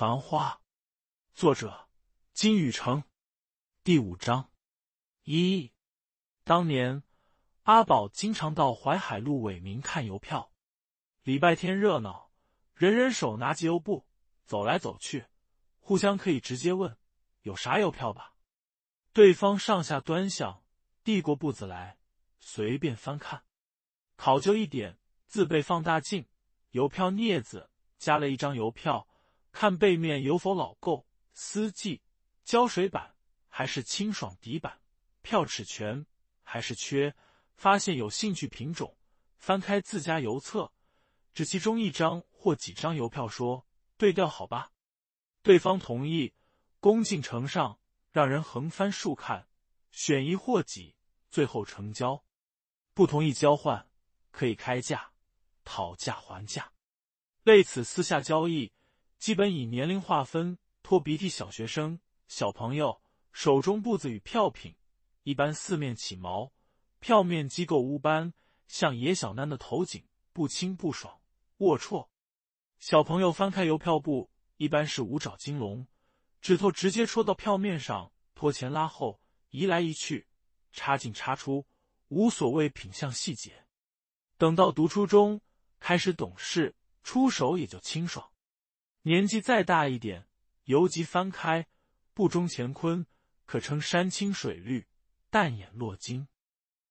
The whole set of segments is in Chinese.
繁花，作者金宇澄，第五章，一，当年阿宝经常到淮海路伟民看邮票，礼拜天热闹，人人手拿集邮布，走来走去，互相可以直接问有啥邮票吧，对方上下端详，递过布子来，随便翻看，考究一点，自备放大镜、邮票镊子，加了一张邮票。看背面有否老垢、丝迹、胶水板，还是清爽底板？票尺全还是缺？发现有兴趣品种，翻开自家邮册，指其中一张或几张邮票说：“对调好吧。”对方同意，恭敬呈上，让人横翻竖看，选一或几，最后成交。不同意交换，可以开价，讨价还价。类似私下交易。基本以年龄划分，拖鼻涕小学生、小朋友手中布子与票品，一般四面起毛，票面机构污斑，像野小囡的头颈，不清不爽，龌龊。小朋友翻开邮票布，一般是五爪金龙，指头直接戳到票面上，拖前拉后，移来移去，插进插出，无所谓品相细节。等到读初中，开始懂事，出手也就清爽。年纪再大一点，游集翻开不中乾坤，可称山青水绿，淡眼落金。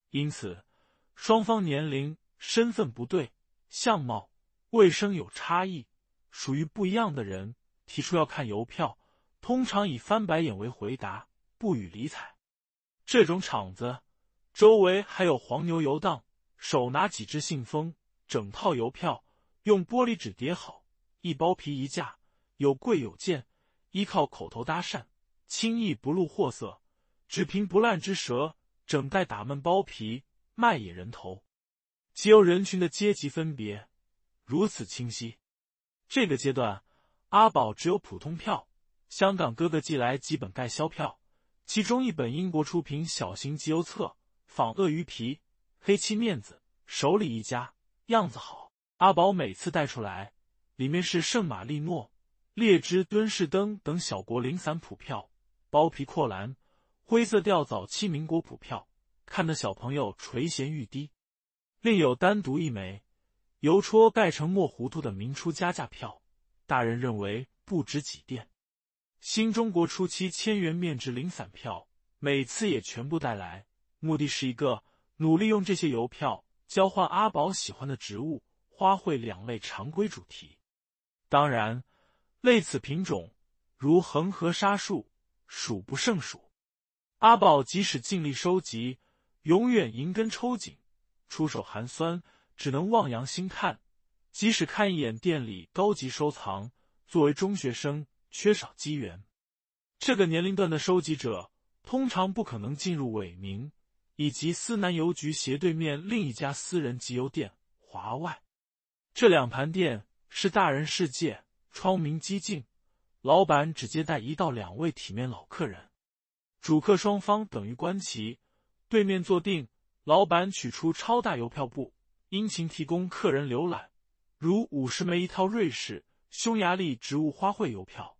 因此，双方年龄、身份不对，相貌、卫生有差异，属于不一样的人。提出要看邮票，通常以翻白眼为回答，不予理睬。这种场子周围还有黄牛游荡，手拿几只信封，整套邮票用玻璃纸叠好。一包皮一价，有贵有贱，依靠口头搭讪，轻易不露货色，只凭不烂之舌，整袋打闷包皮卖野人头。集邮人群的阶级分别如此清晰。这个阶段，阿宝只有普通票。香港哥哥寄来几本盖销票，其中一本英国出品小型集邮册，仿鳄鱼皮，黑漆面子，手里一夹，样子好。阿宝每次带出来。里面是圣马力诺、列支敦士登等小国零散普票、包皮阔兰、灰色调早期民国普票，看得小朋友垂涎欲滴。另有单独一枚，邮戳盖成墨糊涂的明初加价票，大人认为不值几钿。新中国初期千元面值零散票，每次也全部带来，目的是一个努力用这些邮票交换阿宝喜欢的植物、花卉两类常规主题。当然，类此品种如恒河沙数，数不胜数。阿宝即使尽力收集，永远银根抽紧，出手寒酸，只能望洋兴叹。即使看一眼店里高级收藏，作为中学生，缺少机缘。这个年龄段的收集者，通常不可能进入伟明以及思南邮局斜对面另一家私人集邮店华外这两盘店。是大人世界，窗明几净。老板只接待一到两位体面老客人，主客双方等于观棋。对面坐定，老板取出超大邮票簿，殷勤提供客人浏览，如五十枚一套瑞士、匈牙利植物花卉邮票。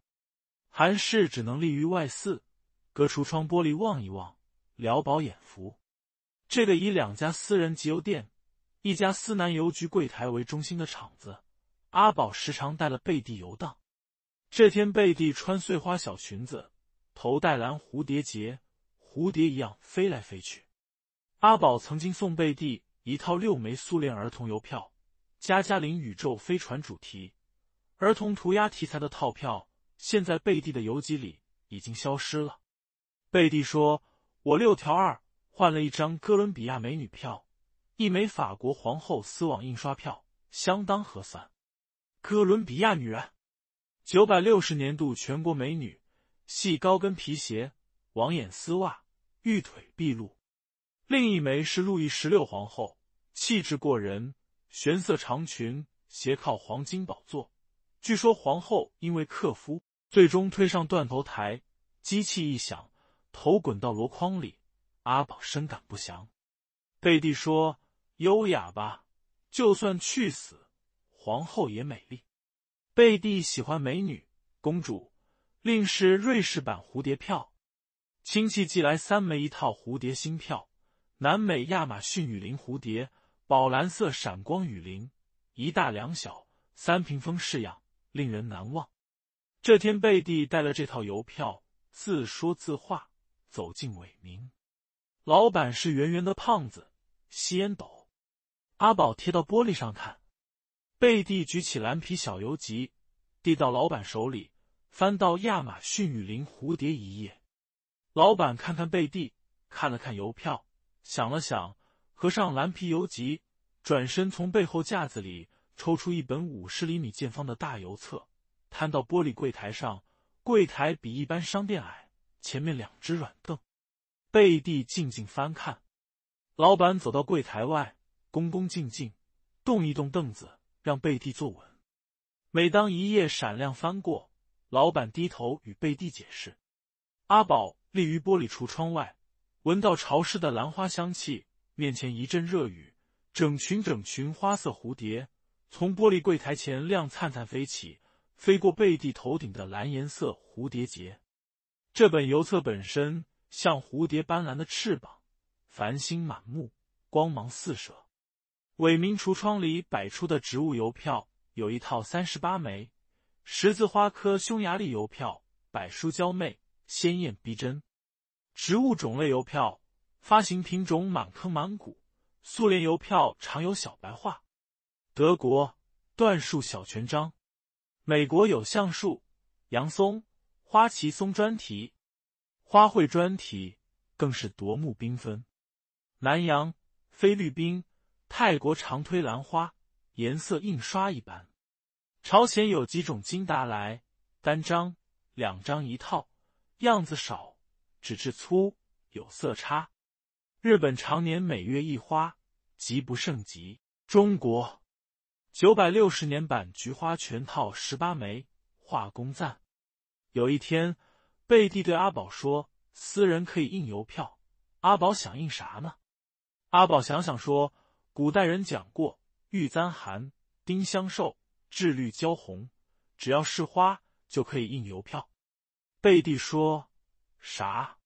韩氏只能立于外四，隔橱窗玻璃望一望，聊饱眼福。这个以两家私人集邮店、一家思南邮局柜台为中心的厂子。阿宝时常带了贝蒂游荡。这天，贝蒂穿碎花小裙子，头戴蓝蝴蝶结，蝴蝶一样飞来飞去。阿宝曾经送贝蒂一套六枚苏联儿童邮票，加加林宇宙飞船主题、儿童涂鸦题材的套票，现在贝蒂的邮集里已经消失了。贝蒂说：“我六条二换了一张哥伦比亚美女票，一枚法国皇后丝网印刷票，相当合算。”哥伦比亚女人，九百六十年度全国美女，细高跟皮鞋、网眼丝袜、玉腿毕露。另一枚是路易十六皇后，气质过人，玄色长裙，斜靠黄金宝座。据说皇后因为克夫，最终推上断头台，机器一响，头滚到箩筐里。阿宝深感不祥。贝蒂说：“优雅吧，就算去死。”皇后也美丽，贝蒂喜欢美女公主。另是瑞士版蝴蝶票，亲戚寄来三枚一套蝴蝶新票，南美亚马逊雨林蝴蝶，宝蓝色闪光雨林，一大两小三屏风式样，令人难忘。这天，贝蒂带了这套邮票，自说自话走进伟明，老板是圆圆的胖子，吸烟斗。阿宝贴到玻璃上看。贝蒂举起蓝皮小邮集，递到老板手里，翻到亚马逊雨林蝴蝶一页。老板看看贝蒂，看了看邮票，想了想，合上蓝皮邮集，转身从背后架子里抽出一本五十厘米见方的大邮册，摊到玻璃柜台上。柜台比一般商店矮，前面两只软凳。贝蒂静静翻看。老板走到柜台外，恭恭敬敬动一动凳子。让贝蒂坐稳。每当一页闪亮翻过，老板低头与贝蒂解释。阿宝立于玻璃橱窗外，闻到潮湿的兰花香气。面前一阵热雨，整群整群花色蝴蝶从玻璃柜台前亮灿灿飞起，飞过贝蒂头顶的蓝颜色蝴蝶结。这本邮册本身像蝴蝶斑斓的翅膀，繁星满目，光芒四射。伟民橱窗里摆出的植物邮票有一套三十八枚，十字花科匈牙利邮票，百株娇媚，鲜艳逼真。植物种类邮票发行品种满坑满谷。苏联邮票常有小白画，德国椴树小全章，美国有橡树、杨松、花旗松专题，花卉专题更是夺目缤纷。南洋、菲律宾。泰国常推兰花，颜色印刷一般。朝鲜有几种金达莱，单张、两张一套，样子少，纸质粗，有色差。日本常年每月一花，极不胜极。中国九百六十年版菊花全套十八枚，画工赞。有一天，贝蒂对阿宝说：“私人可以印邮票。”阿宝想印啥呢？阿宝想想说。古代人讲过，玉簪寒，丁香瘦，智绿娇红。只要是花，就可以印邮票。贝蒂说啥？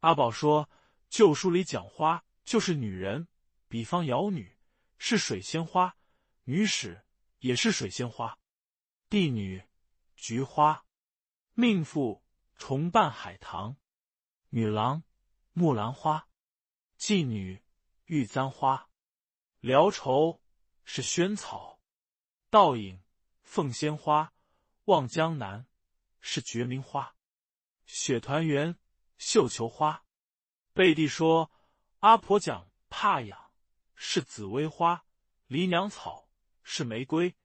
阿宝说旧书里讲花就是女人，比方瑶女是水仙花，女史也是水仙花，帝女菊花，命妇重瓣海棠，女郎木兰花，妓女玉簪花。聊愁是萱草，倒影凤仙花，望江南是决明花，雪团圆绣球花。贝蒂说：“阿婆讲怕痒是紫薇花，离娘草是玫瑰，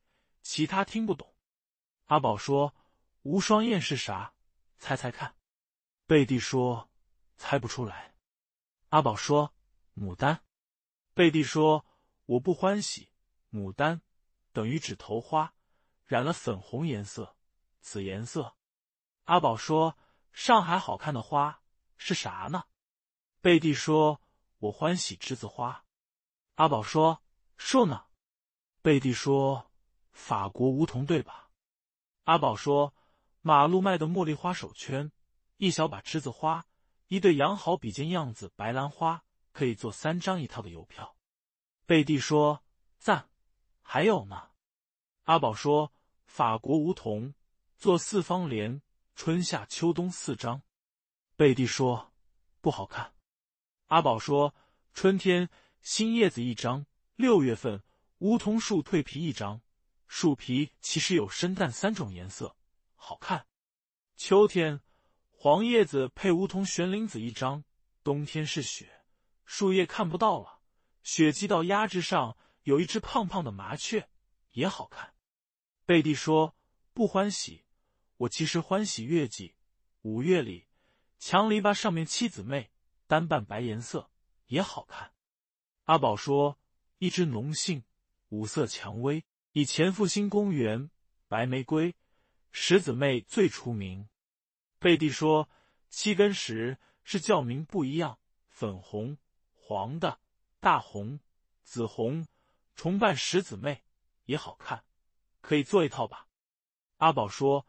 其他听不懂。”阿宝说：“无双燕是啥？猜猜看。”贝蒂说：“猜不出来。”阿宝说：“牡丹。”贝蒂说。我不欢喜牡丹，等于指头花，染了粉红颜色，紫颜色。阿宝说：“上海好看的花是啥呢？”贝蒂说：“我欢喜栀子花。”阿宝说：“树呢？”贝蒂说：“法国梧桐对吧？”阿宝说：“马路卖的茉莉花手圈，一小把栀子花，一对羊毫笔尖样子白兰花，可以做三张一套的邮票。”贝蒂说：“赞，还有呢。”阿宝说：“法国梧桐做四方莲，春夏秋冬四张。”贝蒂说：“不好看。”阿宝说：“春天新叶子一张，六月份梧桐树蜕皮一张，树皮其实有深淡三种颜色，好看。秋天黄叶子配梧桐玄灵子一张，冬天是雪，树叶看不到了。”雪鸡到鸭之上有一只胖胖的麻雀，也好看。贝蒂说不欢喜，我其实欢喜月季。五月里，墙篱笆上面七姊妹，单瓣白颜色也好看。阿宝说，一只浓杏，五色蔷薇，以前复兴公园白玫瑰，十姊妹最出名。贝蒂说，七跟十是叫名不一样，粉红、黄的。大红、紫红、重瓣十姊妹也好看，可以做一套吧。阿宝说，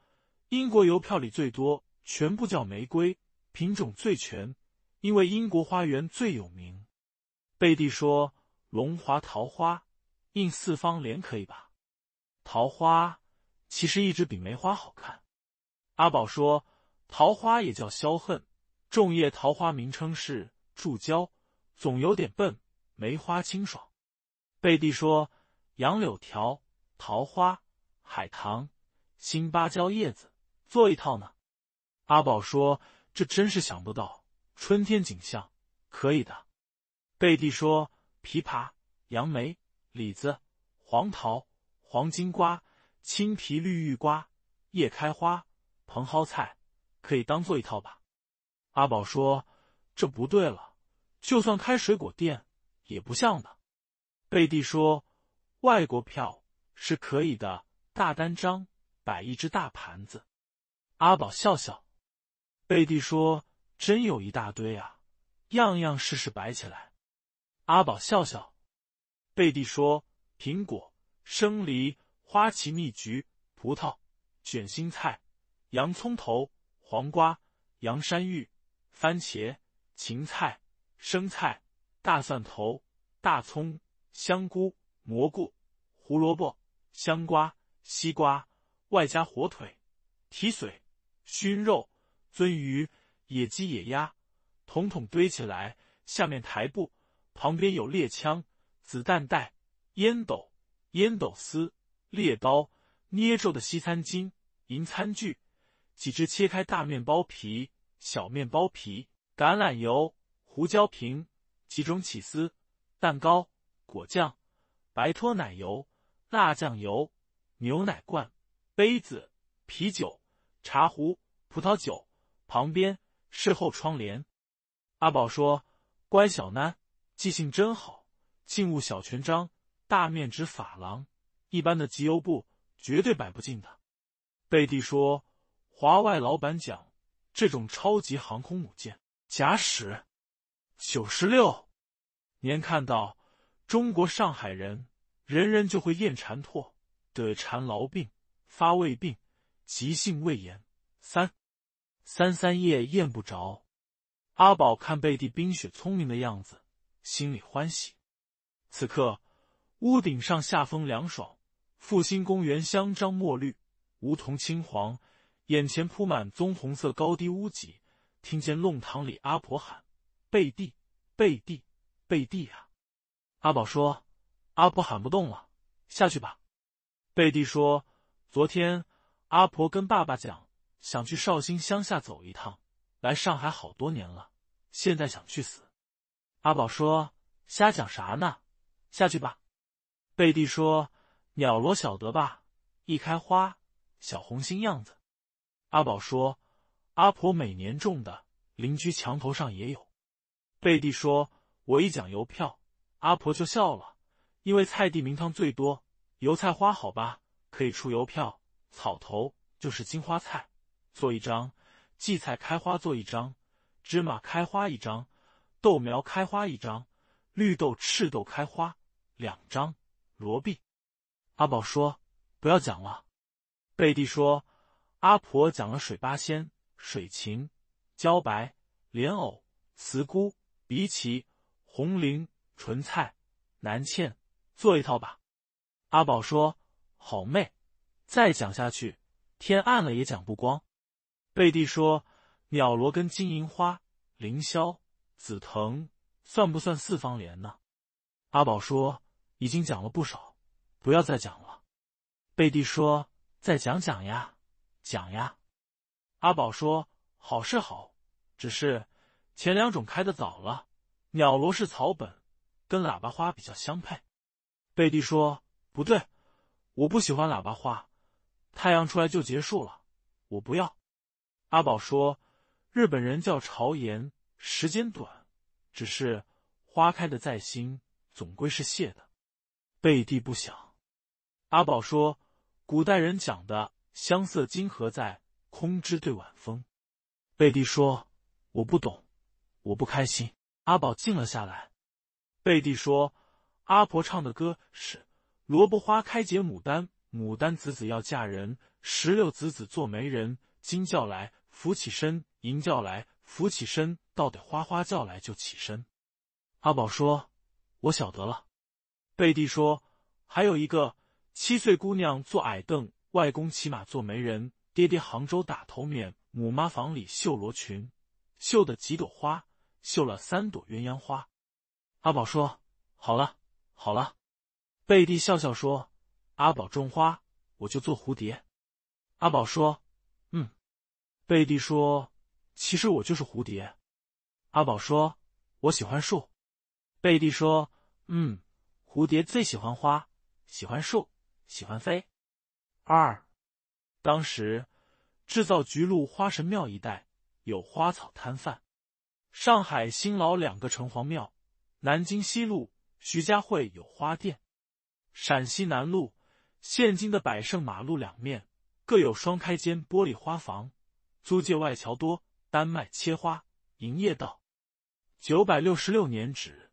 英国邮票里最多，全部叫玫瑰，品种最全，因为英国花园最有名。贝蒂说，龙华桃花印四方莲可以吧？桃花其实一直比梅花好看。阿宝说，桃花也叫消恨，种叶桃花名称是注胶，总有点笨。梅花清爽，贝蒂说：“杨柳条、桃花、海棠、新芭蕉叶子，做一套呢。”阿宝说：“这真是想不到，春天景象可以的。”贝蒂说：“枇杷、杨梅、李子、黄桃、黄金瓜、青皮绿玉瓜叶开花、蓬蒿菜，可以当做一套吧。”阿宝说：“这不对了，就算开水果店。”也不像的，贝蒂说：“外国票是可以的，大单张摆一只大盘子。”阿宝笑笑。贝蒂说：“真有一大堆啊，样样事事摆起来。”阿宝笑笑。贝蒂说：“苹果、生梨、花旗蜜桔、葡萄、卷心菜、洋葱头、黄瓜、洋山芋、番茄、芹菜、生菜。”大蒜头、大葱、香菇、蘑菇、胡萝卜、香瓜、西瓜，外加火腿、提髓、熏肉、鳟鱼、野鸡、野鸭，统统堆起来。下面台布，旁边有猎枪、子弹袋、烟斗、烟斗丝、猎刀、捏皱的西餐巾、银餐具，几只切开大面包皮、小面包皮，橄榄油、胡椒瓶。几种起司蛋糕果酱白脱奶油辣酱油牛奶罐杯子啤酒茶壶葡萄酒旁边事后窗帘。阿宝说：“乖小囡，记性真好。”静物小权章大面值珐琅一般的集邮布绝对摆不进的。贝蒂说：“华外老板讲这种超级航空母舰假使。”九十六，年看到中国上海人，人人就会咽馋唾，得馋痨病，发胃病，急性胃炎。三，三三夜咽不着。阿宝看贝蒂冰雪聪明的样子，心里欢喜。此刻屋顶上下风凉爽，复兴公园香樟墨绿，梧桐青黄，眼前铺满棕红色高低屋脊。听见弄堂里阿婆喊。贝蒂，贝蒂，贝蒂呀！阿宝说：“阿婆喊不动了，下去吧。”贝蒂说：“昨天阿婆跟爸爸讲，想去绍兴乡下走一趟，来上海好多年了，现在想去死。”阿宝说：“瞎讲啥呢？下去吧。”贝蒂说：“鸟罗晓得吧，一开花小红心样子。”阿宝说：“阿婆每年种的，邻居墙头上也有。”贝蒂说：“我一讲邮票，阿婆就笑了，因为菜地名堂最多。油菜花好吧，可以出邮票；草头就是金花菜，做一张；荠菜开花做一张；芝麻开花一张；豆苗开花一张；绿豆、赤豆开花两张。罗碧。”阿宝说：不要讲了。贝蒂说：阿婆讲了水八仙、水芹、茭白、莲藕、茨菇。”比起红菱、纯菜、南茜，做一套吧。阿宝说：“好妹，再讲下去，天暗了也讲不光。”贝蒂说：“鸟罗跟金银花、凌霄、紫藤，算不算四方联呢？”阿宝说：“已经讲了不少，不要再讲了。”贝蒂说：“再讲讲呀，讲呀。”阿宝说：“好是好，只是……”前两种开的早了，鸟罗是草本，跟喇叭花比较相配。贝蒂说：“不对，我不喜欢喇叭花，太阳出来就结束了，我不要。”阿宝说：“日本人叫朝颜，时间短，只是花开的再新，总归是谢的。”贝蒂不想。阿宝说：“古代人讲的‘香色金何在，空枝对晚风’。”贝蒂说：“我不懂。”我不开心。阿宝静了下来。贝蒂说：“阿婆唱的歌是：萝卜花开结牡丹，牡丹子子要嫁人，石榴子子做媒人。金叫来扶起身，银叫来扶起身，倒得花花叫来就起身。”阿宝说：“我晓得了。”贝蒂说：“还有一个七岁姑娘坐矮凳，外公骑马做媒人，爹爹杭州打头面，母妈房里绣罗裙，绣的几朵花。”绣了三朵鸳鸯花，阿宝说：“好了，好了。”贝蒂笑笑说：“阿宝种花，我就做蝴蝶。”阿宝说：“嗯。”贝蒂说：“其实我就是蝴蝶。”阿宝说：“我喜欢树。”贝蒂说：“嗯，蝴蝶最喜欢花，喜欢树，喜欢飞。”二，当时制造局路花神庙一带有花草摊贩。上海新老两个城隍庙，南京西路徐家汇有花店，陕西南路现今的百盛马路两面各有双开间玻璃花房，租界外桥多丹麦切花营业到九百六十六年止。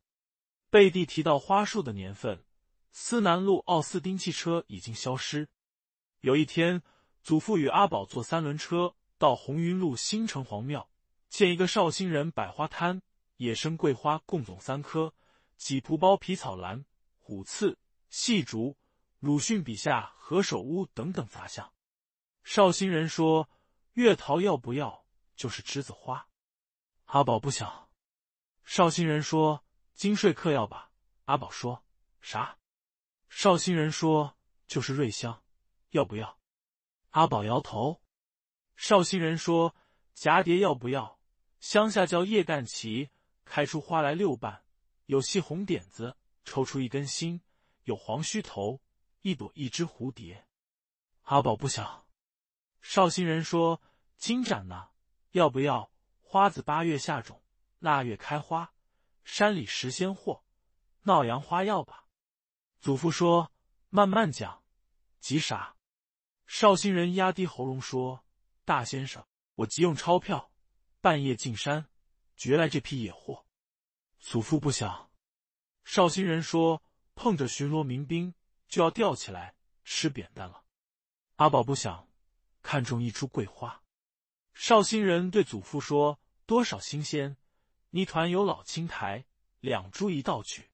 贝蒂提到花树的年份，思南路奥斯丁汽车已经消失。有一天，祖父与阿宝坐三轮车到红云路新城隍庙。见一个绍兴人摆花摊，野生桂花共种三棵，几蒲包皮草兰、虎刺、细竹。鲁迅笔下何首乌等等杂项。绍兴人说月桃要不要？就是栀子花。阿宝不想。绍兴人说金税客要吧。阿宝说啥？绍兴人说就是瑞香，要不要？阿宝摇头。绍兴人说蛱蝶要不要？乡下叫叶干旗，开出花来六瓣，有细红点子，抽出一根心，有黄须头，一朵一只蝴蝶。阿宝不想。绍兴人说：“金盏呢？要不要？花子八月下种，腊月开花。山里拾鲜货，闹洋花要吧？”祖父说：“慢慢讲，急啥？”绍兴人压低喉咙说：“大先生，我急用钞票。”半夜进山，掘来这批野货。祖父不想，绍兴人说碰着巡逻民兵就要吊起来吃扁担了。阿宝不想，看中一株桂花。绍兴人对祖父说：“多少新鲜，泥团有老青苔，两株一道去。”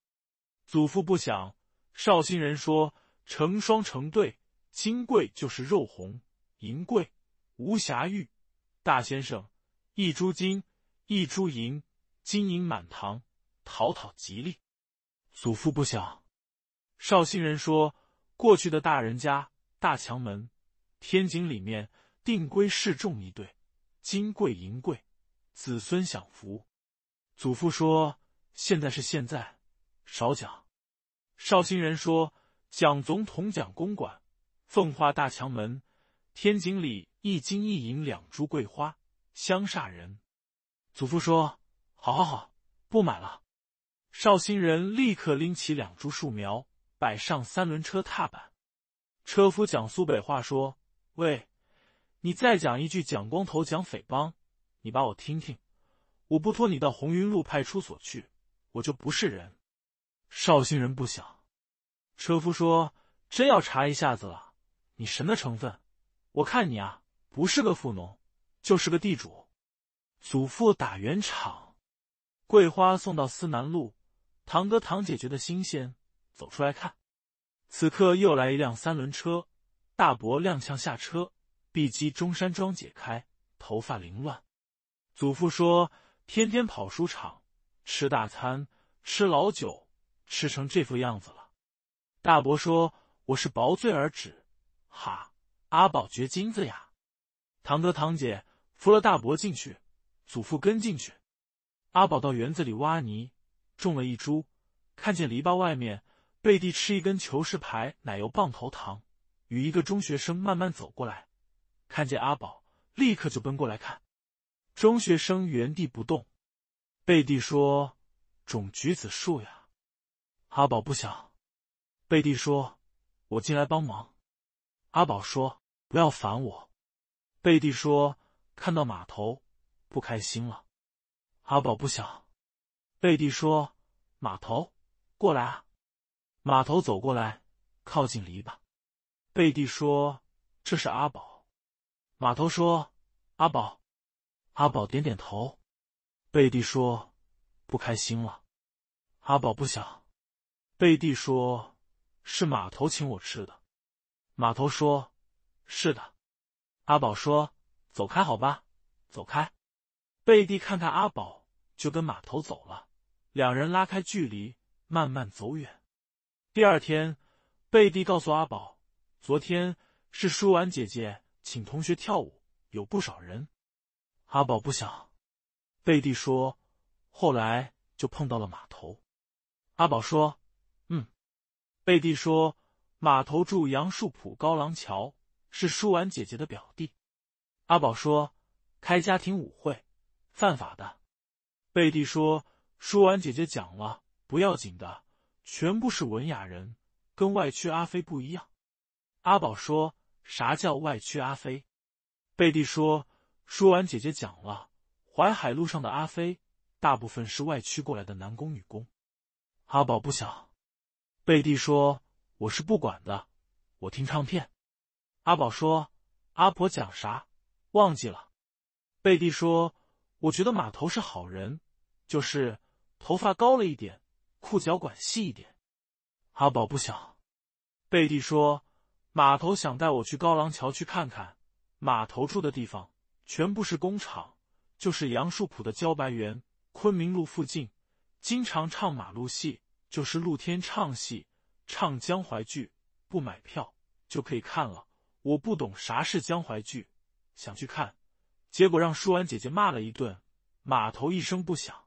祖父不想，绍兴人说：“成双成对，金桂就是肉红，银桂无瑕玉，大先生。”一株金，一株银，金银满堂，桃桃吉利。祖父不想。绍兴人说，过去的大人家大墙门，天井里面定规是众一对金贵银贵，子孙享福。祖父说，现在是现在，少讲。绍兴人说，蒋总统蒋公馆，奉化大墙门，天井里一金一银两株桂花。乡下人，祖父说：“好，好，好，不买了。”绍兴人立刻拎起两株树苗，摆上三轮车踏板。车夫讲苏北话，说：“喂，你再讲一句，讲光头，讲匪帮，你把我听听，我不拖你到红云路派出所去，我就不是人。”绍兴人不想。车夫说：“真要查一下子了，你神的成分，我看你啊，不是个富农。”就是个地主，祖父打圆场，桂花送到思南路，堂哥堂姐觉得新鲜，走出来看，此刻又来一辆三轮车，大伯踉跄下车，碧机中山装解开，头发凌乱。祖父说：“天天跑书场，吃大餐，吃老酒，吃成这副样子了。”大伯说：“我是薄醉而止，哈，阿宝掘金子呀，堂哥堂姐。”扶了大伯进去，祖父跟进去。阿宝到园子里挖泥，种了一株。看见篱笆外面，贝蒂吃一根球式牌奶油棒头糖，与一个中学生慢慢走过来。看见阿宝，立刻就奔过来看。中学生原地不动。贝蒂说：“种橘子树呀。”阿宝不想。贝蒂说：“我进来帮忙。”阿宝说：“不要烦我。”贝蒂说。看到码头，不开心了。阿宝不想。贝蒂说：“码头，过来啊！”码头走过来，靠近篱笆。贝蒂说：“这是阿宝。”码头说：“阿宝。”阿宝点点头。贝蒂说：“不开心了。”阿宝不想。贝蒂说：“是码头请我吃的。”码头说：“是的。”阿宝说。走开，好吧，走开。贝蒂看看阿宝，就跟码头走了。两人拉开距离，慢慢走远。第二天，贝蒂告诉阿宝，昨天是舒婉姐姐请同学跳舞，有不少人。阿宝不想。贝蒂说，后来就碰到了码头。阿宝说，嗯。贝蒂说，码头住杨树浦高廊桥，是舒婉姐姐的表弟。阿宝说：“开家庭舞会，犯法的。”贝蒂说：“说婉姐姐讲了，不要紧的，全部是文雅人，跟外区阿飞不一样。”阿宝说：“啥叫外区阿飞？”贝蒂说：“说婉姐姐讲了，淮海路上的阿飞，大部分是外区过来的男工女工。”阿宝不想。贝蒂说：“我是不管的，我听唱片。”阿宝说：“阿婆讲啥？”忘记了，贝蒂说：“我觉得码头是好人，就是头发高了一点，裤脚管细一点。”阿宝不想。贝蒂说：“码头想带我去高廊桥去看看。码头住的地方全部是工厂，就是杨树浦的茭白园、昆明路附近，经常唱马路戏，就是露天唱戏，唱江淮剧，不买票就可以看了。我不懂啥是江淮剧。”想去看，结果让舒安姐姐骂了一顿。码头一声不响。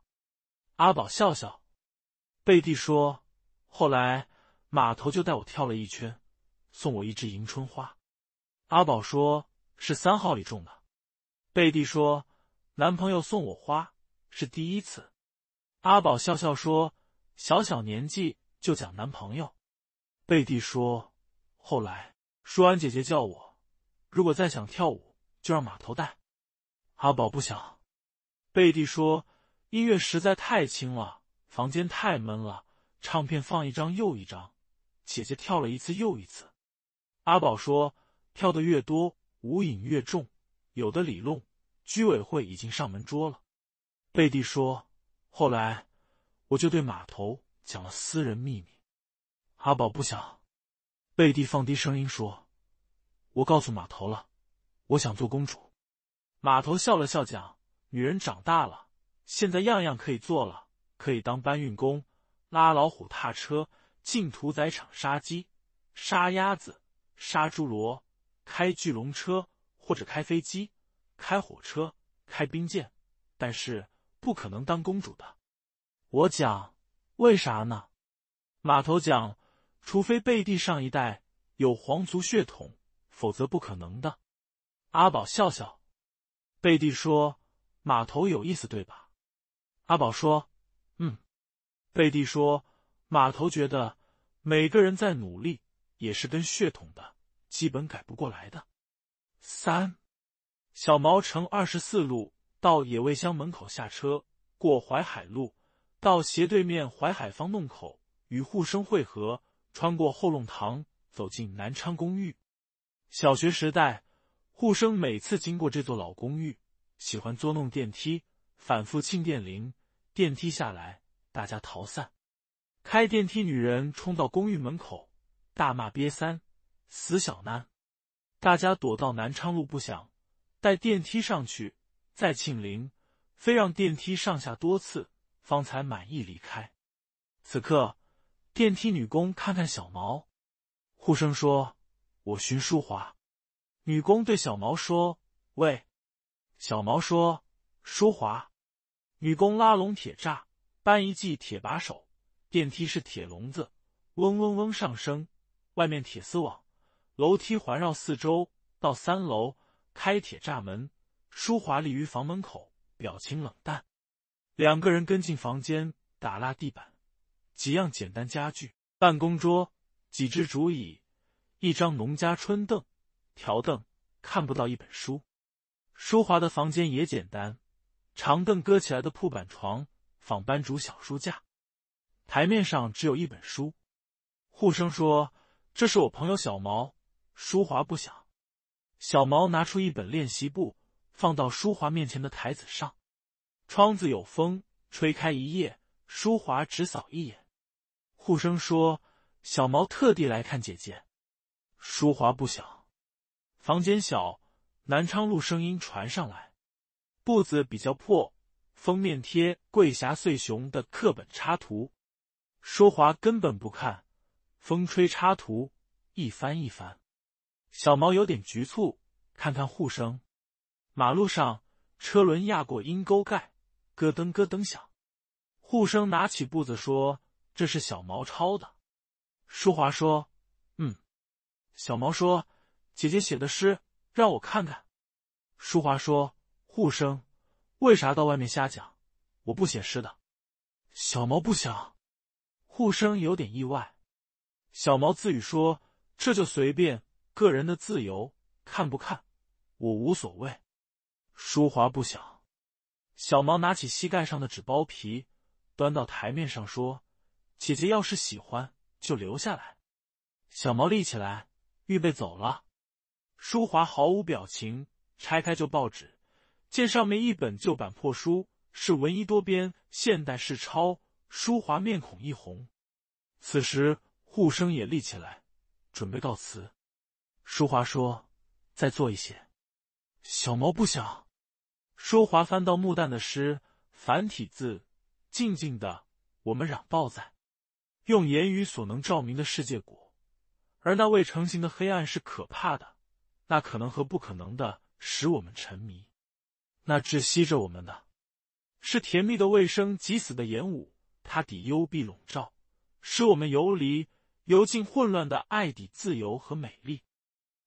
阿宝笑笑。贝蒂说：“后来码头就带我跳了一圈，送我一支迎春花。”阿宝说：“是三号里种的。”贝蒂说：“男朋友送我花是第一次。”阿宝笑笑说：“小小年纪就讲男朋友。”贝蒂说：“后来舒安姐姐叫我，如果再想跳舞。”就让码头带，阿宝不想。贝蒂说：“音乐实在太轻了，房间太闷了，唱片放一张又一张，姐姐跳了一次又一次。”阿宝说：“跳的越多，舞瘾越重，有的理弄，居委会已经上门捉了。”贝蒂说：“后来，我就对码头讲了私人秘密。”阿宝不想。贝蒂放低声音说：“我告诉码头了。”我想做公主。马头笑了笑，讲：“女人长大了，现在样样可以做了，可以当搬运工，拉老虎、踏车，进屠宰场杀鸡、杀鸭子、杀猪猡，开巨龙车，或者开飞机、开火车、开兵舰。但是不可能当公主的。”我讲：“为啥呢？”马头讲：“除非贝蒂上一代有皇族血统，否则不可能的。”阿宝笑笑，贝蒂说：“码头有意思，对吧？”阿宝说：“嗯。”贝蒂说：“码头觉得每个人在努力也是跟血统的，基本改不过来的。”三，小毛乘二十四路到野味乡门口下车，过淮海路到斜对面淮海坊弄口与护生汇合，穿过后弄堂走进南昌公寓。小学时代。护生每次经过这座老公寓，喜欢捉弄电梯，反复庆电铃，电梯下来，大家逃散。开电梯，女人冲到公寓门口，大骂“憋三，死小男”。大家躲到南昌路，不想带电梯上去，再庆铃，非让电梯上下多次，方才满意离开。此刻，电梯女工看看小毛，护生说：“我寻淑华。”女工对小毛说：“喂。”小毛说：“淑华。”女工拉拢铁栅，搬一记铁把手。电梯是铁笼子，嗡嗡嗡上升。外面铁丝网，楼梯环绕四周。到三楼，开铁栅门。淑华立于房门口，表情冷淡。两个人跟进房间，打蜡地板，几样简单家具：办公桌、几只竹椅、一张农家春凳。条凳看不到一本书，舒华的房间也简单，长凳搁起来的铺板床，仿班主小书架，台面上只有一本书。护生说：“这是我朋友小毛。”淑华不想。小毛拿出一本练习簿，放到舒华面前的台子上。窗子有风，吹开一页，舒华只扫一眼。护生说：“小毛特地来看姐姐。”淑华不想。房间小，南昌路声音传上来，步子比较破，封面贴《桂霞碎熊》的课本插图。舒华根本不看，风吹插图，一翻一翻。小毛有点局促，看看护生。马路上车轮压过阴沟盖，咯噔咯噔响。护生拿起步子说：“这是小毛抄的。”舒华说：“嗯。”小毛说。姐姐写的诗，让我看看。淑华说：“护生，为啥到外面瞎讲？我不写诗的。”小毛不想。护生有点意外。小毛自语说：“这就随便，个人的自由，看不看，我无所谓。”淑华不想。小毛拿起膝盖上的纸包皮，端到台面上说：“姐姐要是喜欢，就留下来。”小毛立起来，预备走了。舒华毫无表情，拆开旧报纸，见上面一本旧版破书，是闻一多编《现代世抄》。舒华面孔一红。此时，护生也立起来，准备告辞。舒华说：“再做一些。”小毛不想。舒华翻到穆旦的诗，繁体字：“静静的，我们嚷抱在，用言语所能照明的世界果，而那未成形的黑暗是可怕的。”那可能和不可能的，使我们沉迷；那窒息着我们的是甜蜜的卫生即死的演武，它底幽闭笼罩，使我们游离、游进混乱的爱底自由和美丽。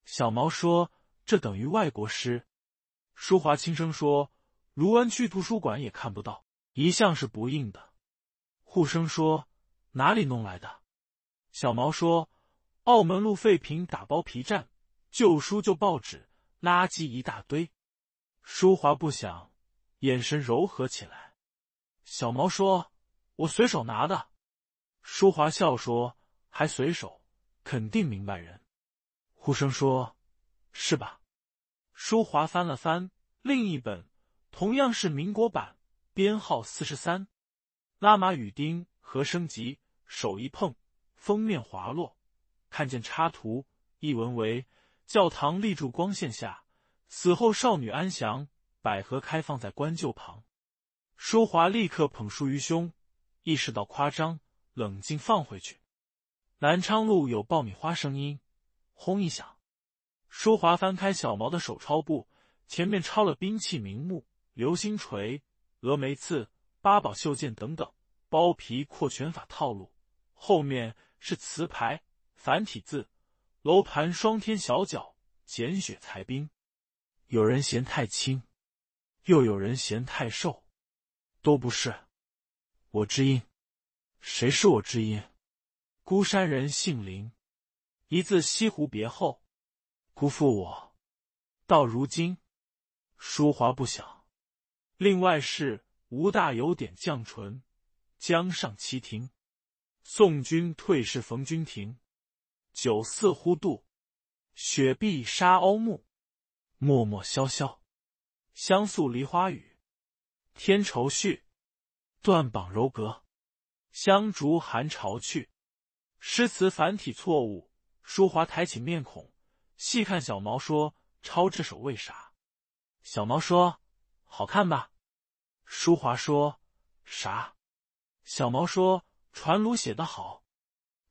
小毛说：“这等于外国诗。”舒华轻声说：“卢湾区图书馆也看不到，一向是不应的。”护生说：“哪里弄来的？”小毛说：“澳门路废品打包皮站。”旧书、旧报纸、垃圾一大堆。淑华不想，眼神柔和起来。小毛说：“我随手拿的。”淑华笑说：“还随手，肯定明白人。”呼声说：“是吧？”淑华翻了翻另一本，同样是民国版，编号四十三，《拉马与丁和升集》。手一碰，封面滑落，看见插图，译文为。教堂立柱光线下，死后少女安详，百合开放在棺柩旁。舒华立刻捧书于胸，意识到夸张，冷静放回去。南昌路有爆米花声音，轰一响。舒华翻开小毛的手抄簿，前面抄了兵器名目：流星锤、峨眉刺、八宝袖剑等等包皮扩拳法套路，后面是词牌繁体字。楼盘霜天小角，拣雪裁冰。有人嫌太轻，又有人嫌太瘦，都不是我知音。谁是我知音？孤山人姓林，一字西湖别后，辜负我到如今。淑华不小。另外是吴大有点绛唇，江上奇亭。宋军退士逢君亭。酒似忽度，雪碧沙鸥暮，默默萧萧，香素梨花雨，添愁绪，断榜柔阁，香烛寒潮去。诗词繁体错误。淑华抬起面孔，细看小毛说：“抄这首为啥？”小毛说：“好看吧。”淑华说：“啥？”小毛说：“传卢写的好。”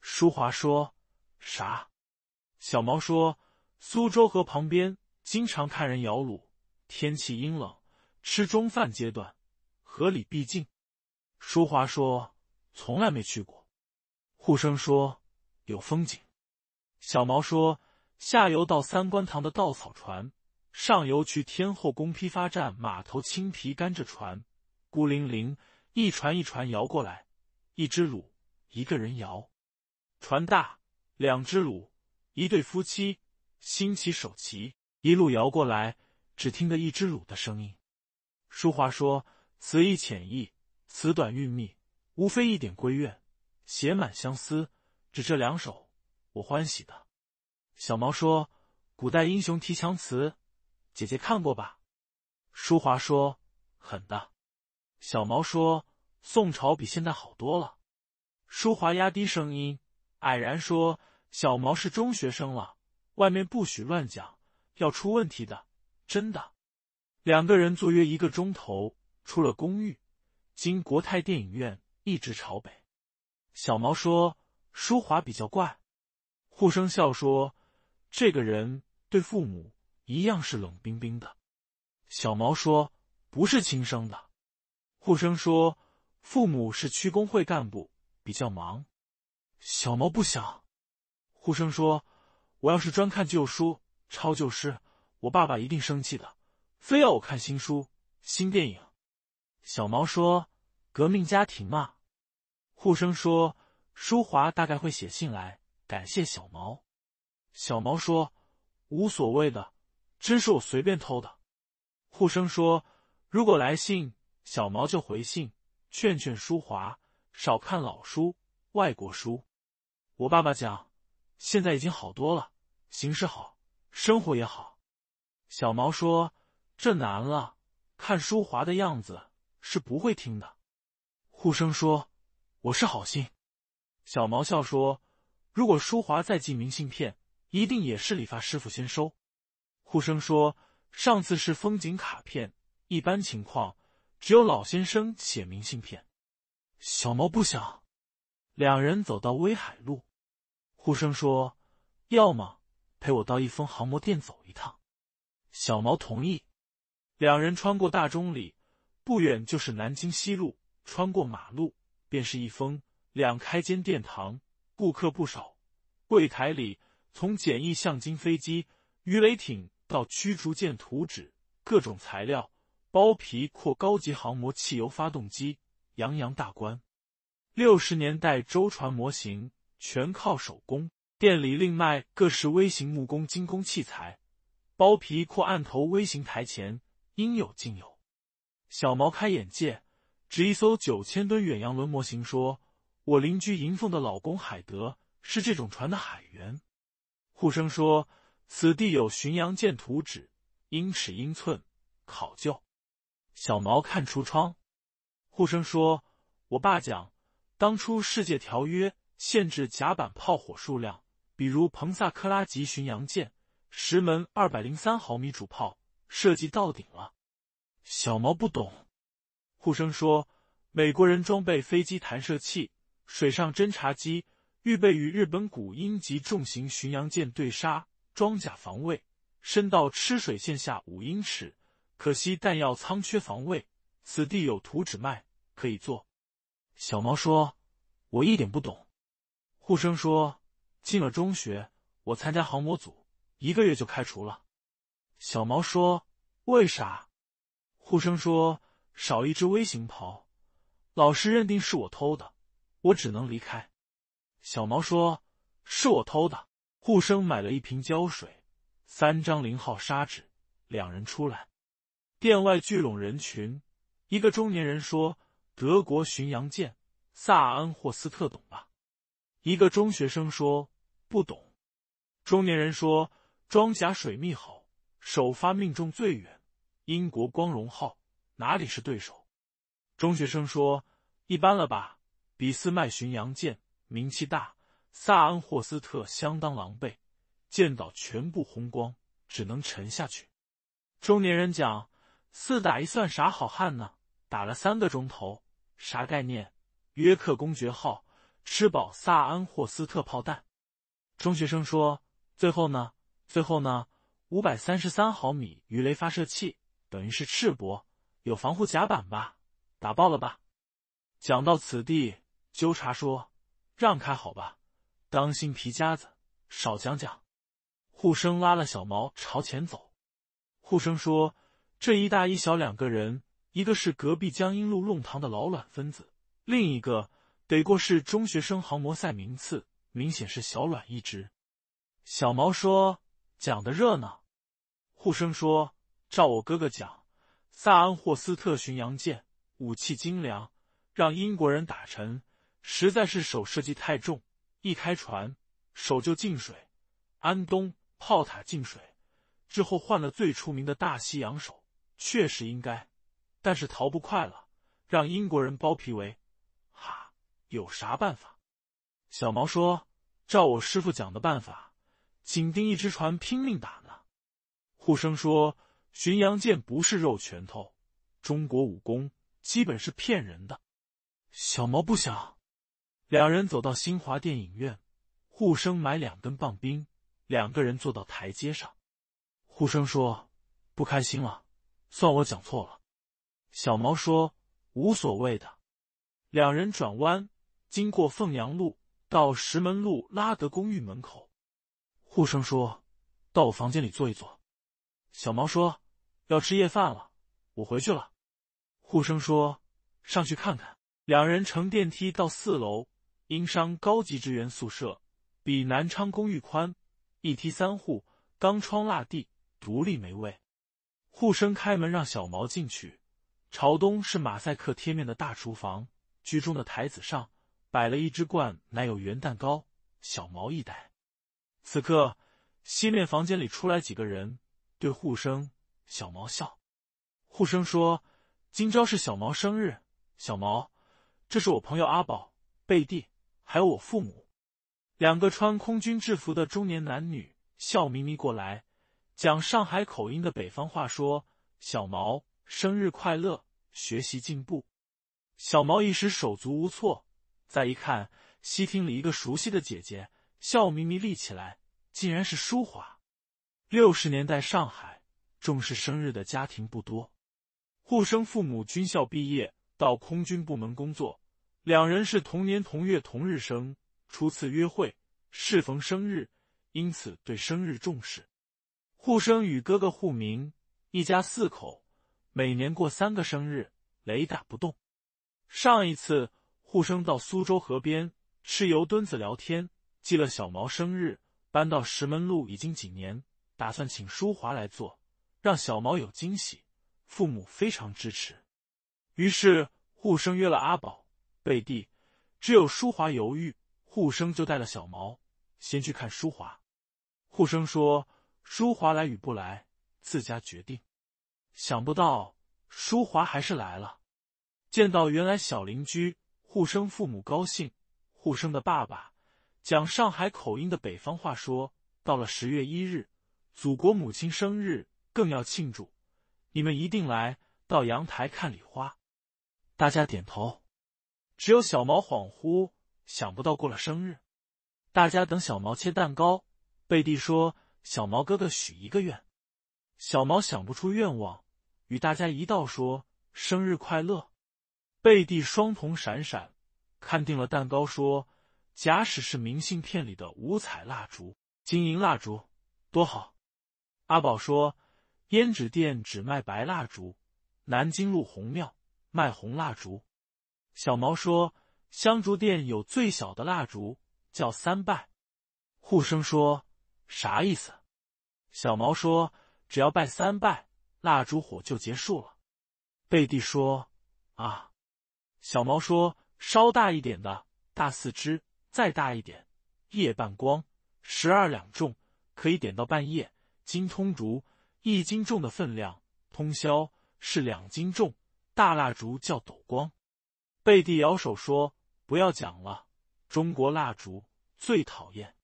淑华说。啥？小毛说，苏州河旁边经常看人摇橹，天气阴冷，吃中饭阶段，河里必静。淑华说，从来没去过。护生说，有风景。小毛说，下游到三官堂的稻草船，上游去天后宫批发站码头青皮甘蔗船，孤零零一船一船摇过来，一只橹，一个人摇，船大。两只鲁，一对夫妻，心齐手旗，一路摇过来。只听得一只鲁的声音。舒华说：“词意浅易，词短韵密，无非一点闺怨，写满相思。只这两首，我欢喜的。”小毛说：“古代英雄题强词，姐姐看过吧？”舒华说：“狠的。”小毛说：“宋朝比现在好多了。”舒华压低声音。矮然说：“小毛是中学生了，外面不许乱讲，要出问题的，真的。”两个人坐约一个钟头，出了公寓，经国泰电影院，一直朝北。小毛说：“淑华比较怪。”护生笑说：“这个人对父母一样是冷冰冰的。”小毛说：“不是亲生的。”护生说：“父母是区工会干部，比较忙。”小毛不想，护生说：“我要是专看旧书、抄旧诗，我爸爸一定生气的，非要我看新书、新电影。”小毛说：“革命家庭嘛。”护生说：“淑华大概会写信来感谢小毛。”小毛说：“无所谓的，真是我随便偷的。”护生说：“如果来信，小毛就回信，劝劝淑华少看老书、外国书。”我爸爸讲，现在已经好多了，形势好，生活也好。小毛说：“这难了，看淑华的样子是不会听的。”护生说：“我是好心。”小毛笑说：“如果淑华再寄明信片，一定也是理发师傅先收。”护生说：“上次是风景卡片，一般情况只有老先生写明信片。”小毛不想。两人走到威海路。呼声说：“要么陪我到一封航模店走一趟。”小毛同意。两人穿过大钟里，不远就是南京西路。穿过马路，便是一封两开间殿堂，顾客不少。柜台里，从简易橡筋飞机、鱼雷艇到驱逐舰图纸、各种材料包皮，或高级航模汽油发动机，洋洋大观。六十年代舟船模型。全靠手工，店里另卖各式微型木工精工器材，包皮、或案头、微型台钳，应有尽有。小毛开眼界，指一艘九千吨远洋轮模型说：“我邻居银凤的老公海德是这种船的海员。”护生说：“此地有巡洋舰图纸，英尺英寸，考究。”小毛看橱窗，护生说：“我爸讲，当初世界条约。”限制甲板炮火数量，比如彭萨克拉级巡洋舰十门二百零三毫米主炮，设计到顶了。小毛不懂，护生说美国人装备飞机弹射器、水上侦察机，预备与日本古鹰级重型巡洋舰对杀。装甲防卫深到吃水线下五英尺，可惜弹药仓缺防卫，此地有图纸卖，可以做。小毛说，我一点不懂。护生说：“进了中学，我参加航模组，一个月就开除了。”小毛说：“为啥？”护生说：“少一只微型袍，老师认定是我偷的，我只能离开。”小毛说：“是我偷的。”护生买了一瓶胶水、三张零号砂纸，两人出来。店外聚拢人群，一个中年人说：“德国巡洋舰萨恩霍斯特，懂吧？”一个中学生说：“不懂。”中年人说：“装甲水密好，首发命中最远。英国光荣号哪里是对手？”中学生说：“一般了吧。”俾斯麦巡洋舰名气大，萨恩霍斯特相当狼狈，舰岛全部红光，只能沉下去。中年人讲：“四打一算啥好汉呢？打了三个钟头，啥概念？约克公爵号。”吃饱萨安霍斯特炮弹，中学生说：“最后呢？最后呢？五百三十三毫米鱼雷发射器等于是赤膊，有防护甲板吧？打爆了吧？”讲到此地，纠察说：“让开，好吧，当心皮夹子。”少讲讲，护生拉了小毛朝前走。护生说：“这一大一小两个人，一个是隔壁江阴路弄堂的老卵分子，另一个……”得过是中学生航模赛名次，明显是小卵一支。小毛说：“讲的热闹。”护生说：“照我哥哥讲，萨安霍斯特巡洋舰武器精良，让英国人打沉，实在是手设计太重，一开船手就进水。安东炮塔进水之后换了最出名的大西洋手，确实应该，但是逃不快了，让英国人剥皮围。”有啥办法？小毛说：“照我师傅讲的办法，紧盯一只船拼命打呢。”护生说：“巡洋舰不是肉拳头，中国武功基本是骗人的。”小毛不想。两人走到新华电影院，护生买两根棒冰，两个人坐到台阶上。护生说：“不开心了，算我讲错了。”小毛说：“无所谓的。”两人转弯。经过凤阳路到石门路拉德公寓门口，护生说：“到我房间里坐一坐。”小毛说：“要吃夜饭了，我回去了。”护生说：“上去看看。”两人乘电梯到四楼英商高级职员宿舍，比南昌公寓宽，一梯三户，钢窗落地，独立没卫。护生开门让小毛进去，朝东是马赛克贴面的大厨房，居中的台子上。摆了一只罐，乃有圆蛋糕，小毛一呆。此刻，西面房间里出来几个人，对护生、小毛笑。护生说：“今朝是小毛生日，小毛，这是我朋友阿宝、贝蒂，还有我父母。”两个穿空军制服的中年男女笑眯眯过来，讲上海口音的北方话说：“小毛生日快乐，学习进步。”小毛一时手足无措。再一看，西厅里一个熟悉的姐姐笑眯眯立起来，竟然是淑华。六十年代上海重视生日的家庭不多。沪生父母军校毕业，到空军部门工作，两人是同年同月同日生，初次约会适逢生日，因此对生日重视。沪生与哥哥沪明一家四口，每年过三个生日，雷打不动。上一次。护生到苏州河边吃油墩子聊天，记了小毛生日。搬到石门路已经几年，打算请淑华来做，让小毛有惊喜。父母非常支持，于是护生约了阿宝、贝蒂，只有淑华犹豫。护生就带了小毛先去看淑华。护生说：“淑华来与不来，自家决定。”想不到淑华还是来了，见到原来小邻居。护生父母高兴，护生的爸爸讲上海口音的北方话说：“到了十月一日，祖国母亲生日，更要庆祝。你们一定来到阳台看礼花。”大家点头。只有小毛恍惚，想不到过了生日。大家等小毛切蛋糕。贝蒂说：“小毛哥哥许一个愿。”小毛想不出愿望，与大家一道说：“生日快乐。”贝蒂双瞳闪闪，看定了蛋糕，说：“假使是明信片里的五彩蜡烛、金银蜡烛，多好。”阿宝说：“胭脂店只卖白蜡烛，南京路红庙卖红蜡烛。”小毛说：“香烛店有最小的蜡烛，叫三拜。”护生说：“啥意思？”小毛说：“只要拜三拜，蜡烛火就结束了。”贝蒂说：“啊。”小毛说：“稍大一点的大四只，再大一点夜半光，十二两重，可以点到半夜。金通烛一斤重的分量，通宵是两斤重。大蜡烛叫斗光。”贝蒂摇手说：“不要讲了，中国蜡烛最讨厌。”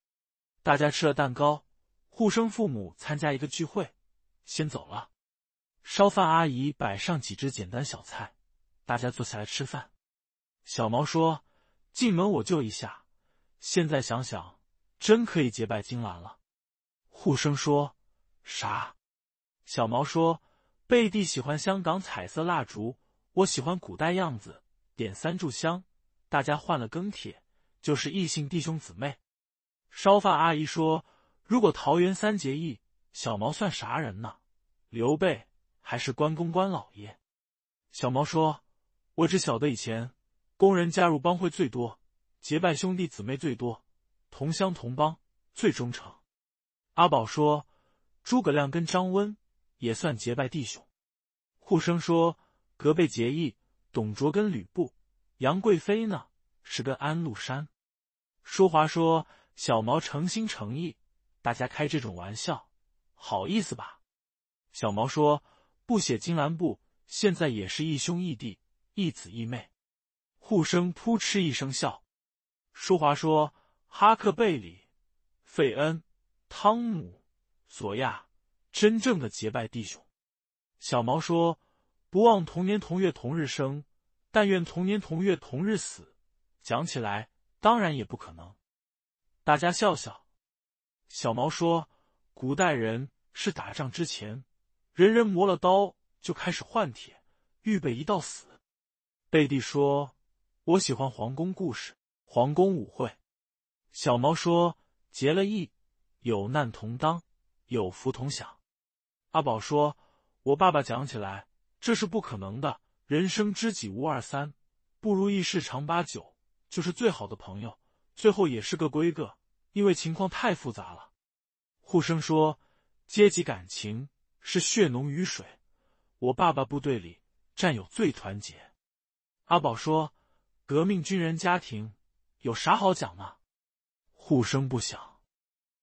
大家吃了蛋糕，护生父母参加一个聚会，先走了。烧饭阿姨摆上几只简单小菜。大家坐下来吃饭。小毛说：“进门我就一下，现在想想，真可以结拜金兰了。”护生说：“啥？”小毛说：“贝蒂喜欢香港彩色蜡烛，我喜欢古代样子，点三炷香。”大家换了更帖，就是异性弟兄姊妹。烧饭阿姨说：“如果桃园三结义，小毛算啥人呢？刘备还是关公关老爷？”小毛说。我只晓得以前，工人加入帮会最多，结拜兄弟姊妹最多，同乡同帮最忠诚。阿宝说，诸葛亮跟张温也算结拜弟兄。护生说，隔辈结义，董卓跟吕布。杨贵妃呢，是跟安禄山。淑华说，小毛诚心诚意，大家开这种玩笑，好意思吧？小毛说，不写金兰布，现在也是一兄一弟。义子义妹，护生扑哧一声笑。舒华说：“哈克贝里、费恩、汤姆、索亚，真正的结拜弟兄。”小毛说：“不忘同年同月同日生，但愿同年同月同日死。讲起来当然也不可能。”大家笑笑。小毛说：“古代人是打仗之前，人人磨了刀就开始换铁，预备一道死。”贝蒂说：“我喜欢皇宫故事，皇宫舞会。”小毛说：“结了义，有难同当，有福同享。”阿宝说：“我爸爸讲起来，这是不可能的。人生知己无二三，不如意事常八九，就是最好的朋友。最后也是个归个，因为情况太复杂了。”护生说：“阶级感情是血浓于水。我爸爸部队里战友最团结。”阿宝说：“革命军人家庭有啥好讲呢？”护声不响。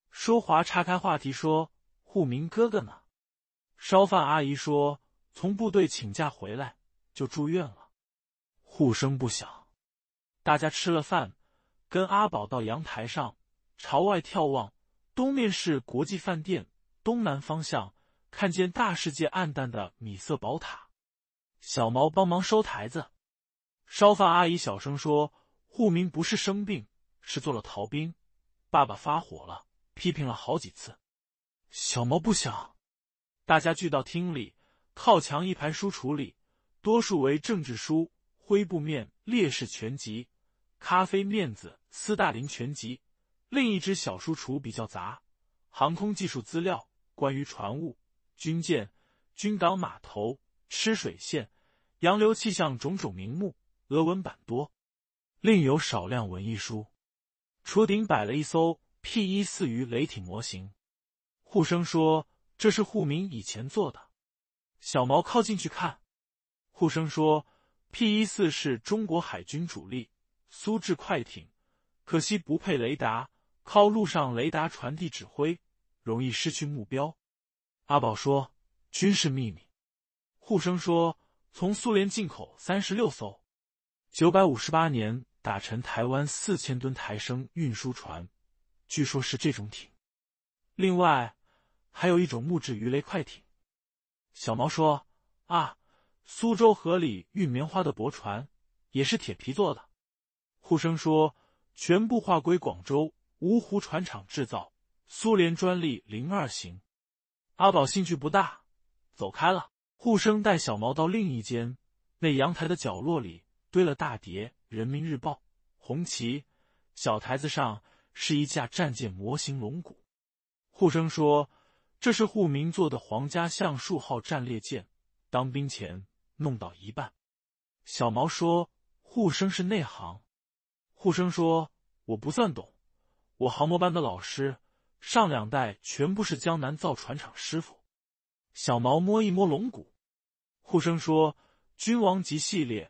淑华岔开话题说：“护明哥哥呢？”烧饭阿姨说：“从部队请假回来就住院了。”护声不响。大家吃了饭，跟阿宝到阳台上朝外眺望，东面是国际饭店，东南方向看见大世界暗淡的米色宝塔。小毛帮忙收台子。烧饭阿姨小声说：“户民不是生病，是做了逃兵。爸爸发火了，批评了好几次。”小毛不想。大家聚到厅里，靠墙一排书橱里，多数为政治书，灰布面《烈士全集》，咖啡面子《斯大林全集》。另一只小书橱比较杂，航空技术资料，关于船坞、军舰、军港、码头、吃水线、洋流、气象种种名目。俄文版多，另有少量文艺书。橱顶摆了一艘 P 一四鱼雷艇模型。护生说：“这是护民以前做的。”小毛靠近去看。护生说：“P 一四是中国海军主力苏制快艇，可惜不配雷达，靠陆上雷达传递指挥，容易失去目标。”阿宝说：“军事秘密。”护生说：“从苏联进口三十六艘。”九百五十八年打沉台湾四千吨台生运输船，据说是这种艇。另外，还有一种木质鱼雷快艇。小毛说：“啊，苏州河里运棉花的驳船也是铁皮做的。”护生说：“全部划归广州芜湖船厂制造，苏联专利零二型。”阿宝兴趣不大，走开了。护生带小毛到另一间，那阳台的角落里。堆了大叠《人民日报》《红旗》，小台子上是一架战舰模型龙骨。护生说：“这是护民做的皇家橡树号战列舰，当兵前弄到一半。”小毛说：“护生是内行。”护生说：“我不算懂，我航模班的老师上两代全部是江南造船厂师傅。”小毛摸一摸龙骨，护生说：“君王级系列。”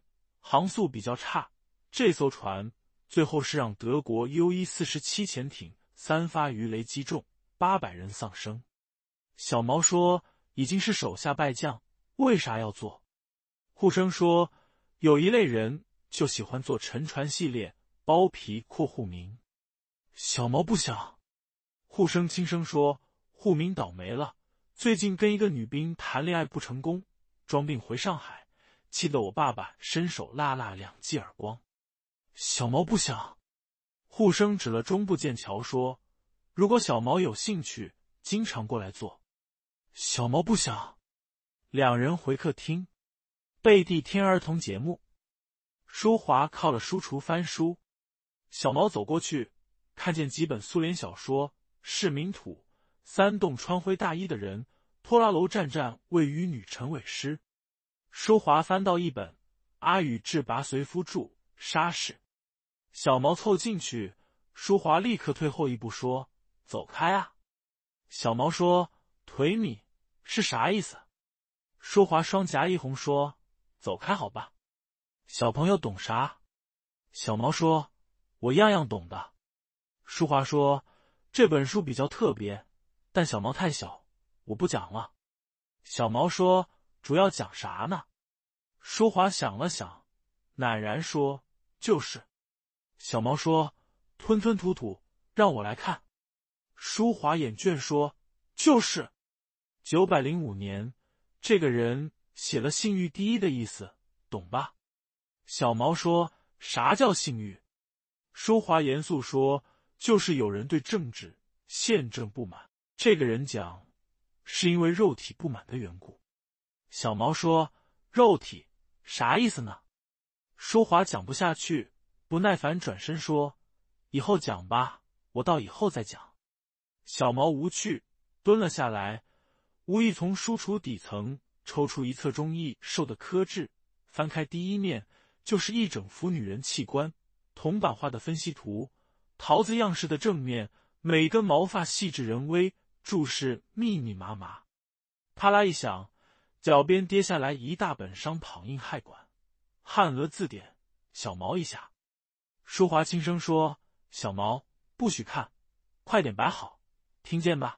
航速比较差，这艘船最后是让德国 U 一四十七潜艇三发鱼雷击中，八百人丧生。小毛说：“已经是手下败将，为啥要做？”护生说：“有一类人就喜欢做沉船系列，包皮括护名。”小毛不想。护生轻声说：“护名倒霉了，最近跟一个女兵谈恋爱不成功，装病回上海。”气得我爸爸伸手辣辣两记耳光。小毛不想，护生指了中部剑桥说：“如果小毛有兴趣，经常过来坐。”小毛不想。两人回客厅，贝蒂听儿童节目，淑华靠了书橱翻书。小毛走过去，看见几本苏联小说，《市民土》《三栋穿灰大衣的人》《托拉楼站站位于女陈伟师》。淑华翻到一本《阿宇智拔随夫著沙士》，小毛凑进去，淑华立刻退后一步说：“走开啊！”小毛说：“腿米是啥意思？”淑华双颊一红说：“走开好吧，小朋友懂啥？”小毛说：“我样样懂的。”淑华说：“这本书比较特别，但小毛太小，我不讲了。”小毛说：“主要讲啥呢？”淑华想了想，喃然说：“就是。”小毛说：“吞吞吐吐，让我来看。”淑华眼倦说：“就是。”九百零五年，这个人写了性欲第一的意思，懂吧？小毛说：“啥叫性欲？”淑华严肃说：“就是有人对政治、宪政不满。这个人讲，是因为肉体不满的缘故。”小毛说：“肉体。”啥意思呢？舒华讲不下去，不耐烦转身说：“以后讲吧，我到以后再讲。”小毛无趣，蹲了下来，无意从书橱底层抽出一册中意受的科志，翻开第一面，就是一整幅女人器官铜版画的分析图，桃子样式的正面，每根毛发细致人微，注释密密麻麻，啪啦一响。脚边跌下来一大本《商跑硬害馆》，汉俄字典。小毛一下，淑华轻声说：“小毛，不许看，快点摆好，听见吧？”